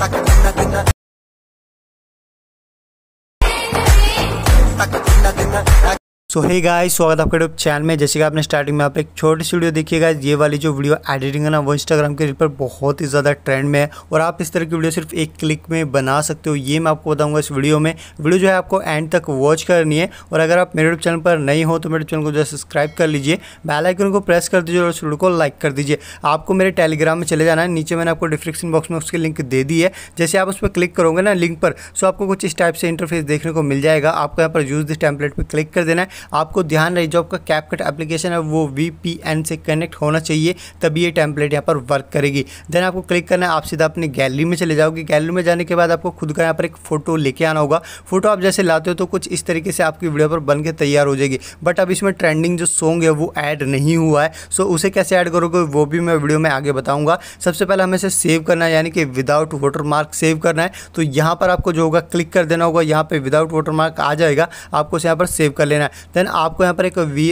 pa' सो hey guys स्वागत आपके YouTube channel में जैसे कि आपने स्टार्टिंग में आप एक छोटी सी वीडियो देखिएगा ये वाली जो वीडियो एडिटिंग है ना वो इंस्टाग्राम के रिपर बहुत ही ज़्यादा ट्रेंड में है और आप इस तरह की वीडियो सिर्फ एक क्लिक में बना सकते हो ये मैं आपको बताऊंगा इस वीडियो में वीडियो जो है आपको एंड तक वॉच करनी है और अगर आप मेरे यूट्यूब चैनल पर नहीं हो तो मेरे चैनल को जो है सब्सक्राइब कर लीजिए बेलाइकन को प्रेस कर दीजिए और उस वीडियो को लाइक कर दीजिए आपको मेरे टेलीग्राम में चले जाना है नीचे मैंने आपको डिस्क्रिप्शन बॉक्स में उसकी लिंक दे दी है जैसे आप उस पर क्लिक करोगे ना लिंक पर सो तो आपको कुछ इस टाइप से इंटरफेस देखने को मिल जाएगा आपको यहाँ पर यूज़ दिस टैंपलेट पर क्लिक कर देना है आपको ध्यान रहे जो आपका कैपकट एप्लीकेशन है वो वी से कनेक्ट होना चाहिए तभी ये टेम्पलेट यहाँ पर वर्क करेगी देन आपको क्लिक करना है आप सीधा अपनी गैलरी में चले जाओगे गैलरी में जाने के बाद आपको खुद का यहाँ पर एक फ़ोटो लेके आना होगा फोटो आप जैसे लाते हो तो कुछ इस तरीके से आपकी वीडियो पर बन के तैयार हो जाएगी बट अब इसमें ट्रेंडिंग जो सॉन्ग है वो ऐड नहीं हुआ है सो उसे कैसे ऐड करोगे वो भी मैं वीडियो में आगे बताऊंगा सबसे पहले हमें इसे सेव करना है यानी कि विदाउट वोटर मार्क सेव करना है तो यहाँ पर आपको जो होगा क्लिक कर देना होगा यहाँ पर विदाउट वोटर मार्क आ जाएगा आपको इसे यहाँ पर सेव कर लेना है देन आपको यहाँ पर एक वी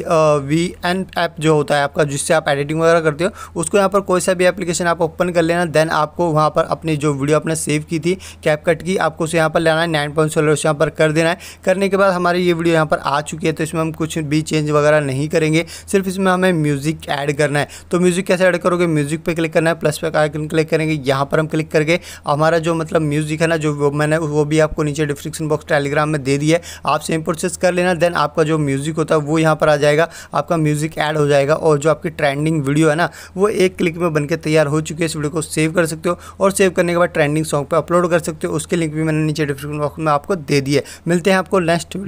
वी एन ऐप जो होता है आपका जिससे आप एडिटिंग वगैरह करते हो उसको यहाँ पर कोई सा भी एप्लीकेशन आप ओपन कर लेना देन आपको वहाँ पर अपनी जो वीडियो आपने सेव की थी कैप कट की आपको उसे यहाँ पर लेना है नाइन पॉइंट सोलर यहाँ पर कर देना है करने के बाद हमारी ये वीडियो यहाँ पर आ चुकी है तो इसमें हम कुछ भी चेंज वगैरह नहीं करेंगे सिर्फ इसमें हमें म्यूज़िक ऐड करना है तो म्यूज़िक कैसे ऐड करोगे म्यूज़िक पर क्लिक करना है प्लस पर आइकन क्लिक करेंगे यहाँ पर हम क्लिक करके हमारा जो मतलब म्यूज़िक है ना जो मैंने वो भी आपको नीचे डिस्क्रिप्शन बॉक्स टेलीग्राम में दे दिया है आप सेम प्रोसेस कर लेना देन आपका जो म्यूज़िक होता है वो यहाँ पर आ जाएगा आपका म्यूज़िक ऐड हो जाएगा और जो आपकी ट्रेंडिंग वीडियो है ना वो एक क्लिक में बनकर तैयार हो चुकी है इस वीडियो को सेव कर सकते हो और सेव करने के बाद ट्रेंडिंग सॉन्ग पर अपलोड कर सकते हो उसके लिंक भी मैंने नीचे डिस्क्रिप्शन बॉक्स में आपको दे दिए मिलते हैं आपको नेक्स्ट